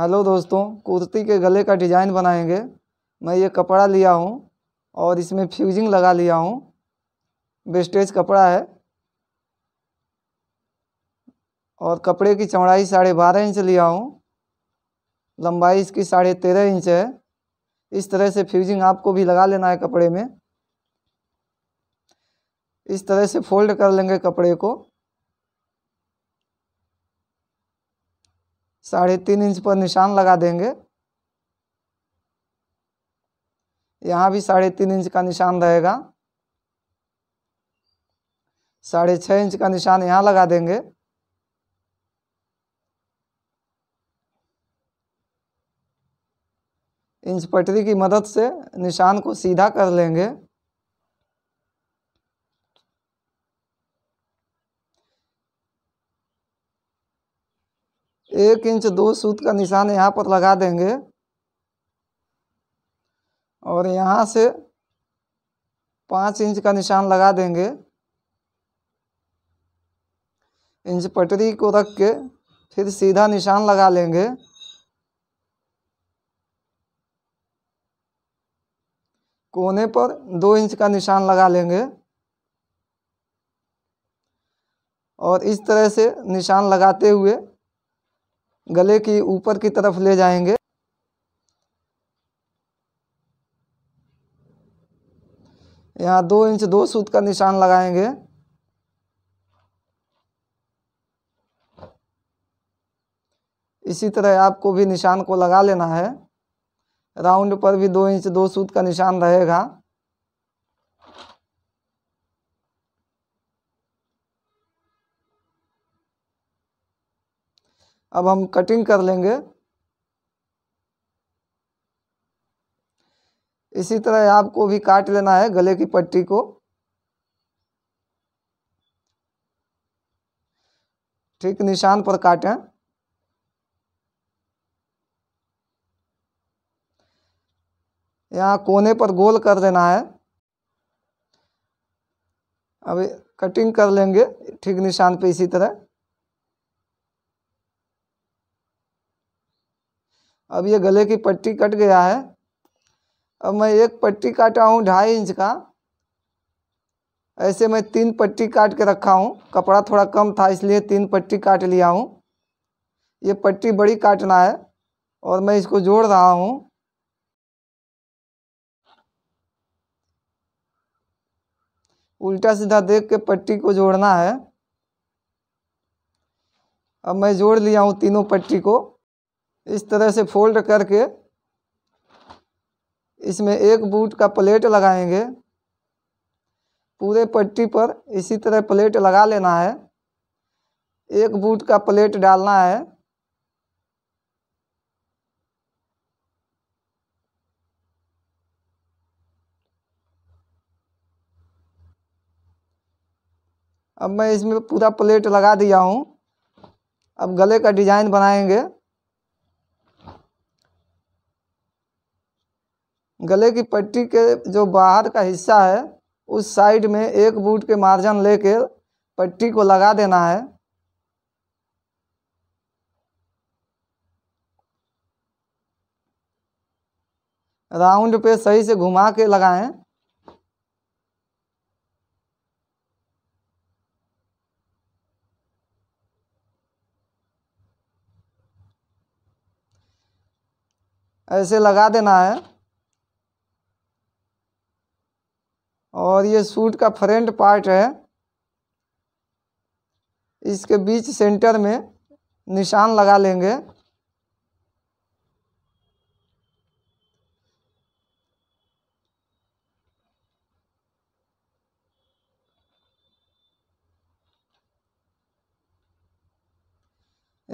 hello दोस्तों कुर्ती के गले का डिज़ाइन बनाएंगे मैं ये कपड़ा लिया हूँ और इसमें फ्यूजिंग लगा लिया हूँ बेस्टेज कपड़ा है और कपड़े की चौड़ाई साढ़े बारह इंच लिया हूँ लंबाई इसकी साढ़े तेरह इंच है इस तरह से फ्यूजिंग आपको भी लगा लेना है कपड़े में इस तरह से फोल्ड कर लेंगे कपड़े को साढ़े तीन इंच पर निशान लगा देंगे यहाँ भी साढ़े तीन इंच का निशान रहेगा साढ़े छः इंच का निशान यहाँ लगा देंगे इंच पटरी की मदद से निशान को सीधा कर लेंगे एक इंच दो सूत का निशान यहाँ पर लगा देंगे और यहाँ से पाँच इंच का निशान लगा देंगे इंच पटरी को रख के फिर सीधा निशान लगा लेंगे कोने पर दो इंच का निशान लगा लेंगे और इस तरह से निशान लगाते हुए गले की ऊपर की तरफ ले जाएंगे यहाँ दो इंच दो सूत का निशान लगाएंगे इसी तरह आपको भी निशान को लगा लेना है राउंड पर भी दो इंच दो सूत का निशान रहेगा अब हम कटिंग कर लेंगे इसी तरह आपको भी काट लेना है गले की पट्टी को ठीक निशान पर काटें यहाँ कोने पर गोल कर देना है अब कटिंग कर लेंगे ठीक निशान पे इसी तरह अब ये गले की पट्टी कट गया है अब मैं एक पट्टी काटा हूँ ढाई इंच का ऐसे मैं तीन पट्टी काट के रखा हूँ कपड़ा थोड़ा कम था इसलिए तीन पट्टी काट लिया हूँ ये पट्टी बड़ी काटना है और मैं इसको जोड़ रहा हूँ उल्टा सीधा देख के पट्टी को जोड़ना है अब मैं जोड़ लिया हूँ तीनों पट्टी को इस तरह से फोल्ड करके इसमें एक बूट का प्लेट लगाएंगे पूरे पट्टी पर इसी तरह प्लेट लगा लेना है एक बूट का प्लेट डालना है अब मैं इसमें पूरा प्लेट लगा दिया हूँ अब गले का डिज़ाइन बनाएंगे गले की पट्टी के जो बाहर का हिस्सा है उस साइड में एक बूट के मार्जन लेके पट्टी को लगा देना है राउंड पे सही से घुमा के लगाएं ऐसे लगा देना है और ये सूट का फ्रंट पार्ट है इसके बीच सेंटर में निशान लगा लेंगे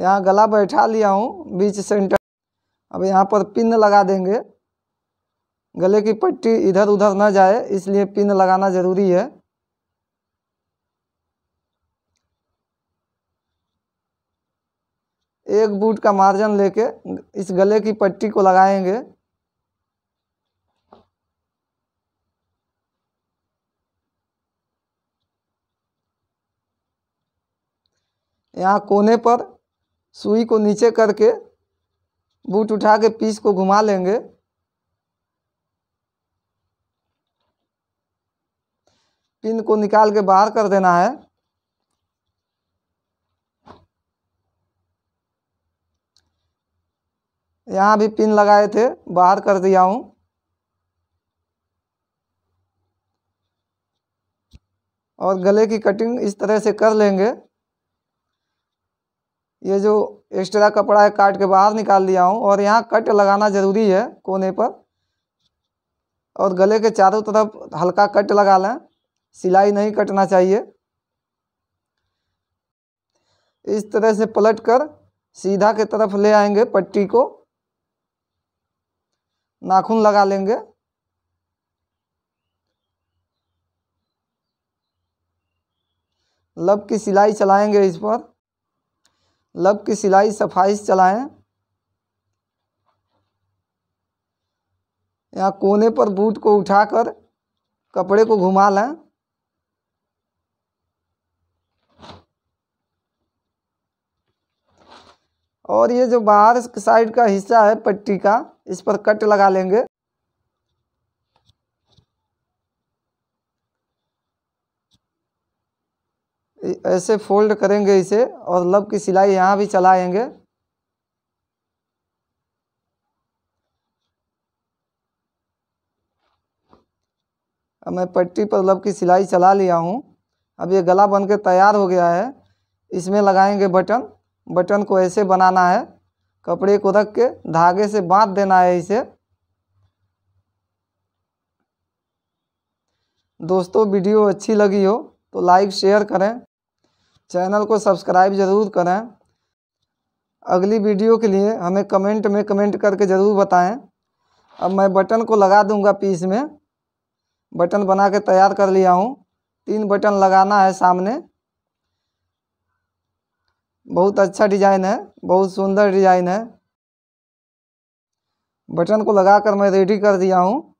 यहाँ गला बैठा लिया हूँ बीच सेंटर अब यहाँ पर पिन लगा देंगे गले की पट्टी इधर उधर ना जाए इसलिए पिन लगाना ज़रूरी है एक बूट का मार्जिन लेके इस गले की पट्टी को लगाएंगे यहाँ कोने पर सुई को नीचे करके बूट उठा के पीस को घुमा लेंगे पिन को निकाल के बाहर कर देना है यहाँ भी पिन लगाए थे बाहर कर दिया हूँ और गले की कटिंग इस तरह से कर लेंगे ये जो एक्स्ट्रा कपड़ा है काट के बाहर निकाल दिया हूँ और यहाँ कट लगाना ज़रूरी है कोने पर और गले के चारों तरफ हल्का कट लगा लें सिलाई नहीं कटना चाहिए इस तरह से पलट कर सीधा के तरफ ले आएंगे पट्टी को नाखून लगा लेंगे लब की सिलाई चलाएंगे इस पर लब की सिलाई सफाई चलाएं यहाँ कोने पर बूट को उठाकर कपड़े को घुमा लें और ये जो बाहर साइड का हिस्सा है पट्टी का इस पर कट लगा लेंगे ऐसे फोल्ड करेंगे इसे और लब की सिलाई यहाँ भी चलाएंगे अब मैं पट्टी पर लब की सिलाई चला लिया हूँ अब ये गला बनके तैयार हो गया है इसमें लगाएंगे बटन बटन को ऐसे बनाना है कपड़े को रख के धागे से बांध देना है इसे दोस्तों वीडियो अच्छी लगी हो तो लाइक शेयर करें चैनल को सब्सक्राइब ज़रूर करें अगली वीडियो के लिए हमें कमेंट में कमेंट करके ज़रूर बताएं अब मैं बटन को लगा दूंगा पीस में बटन बना के तैयार कर लिया हूँ तीन बटन लगाना है सामने बहुत अच्छा डिज़ाइन है बहुत सुंदर डिज़ाइन है बटन को लगा कर मैं रेडी कर दिया हूँ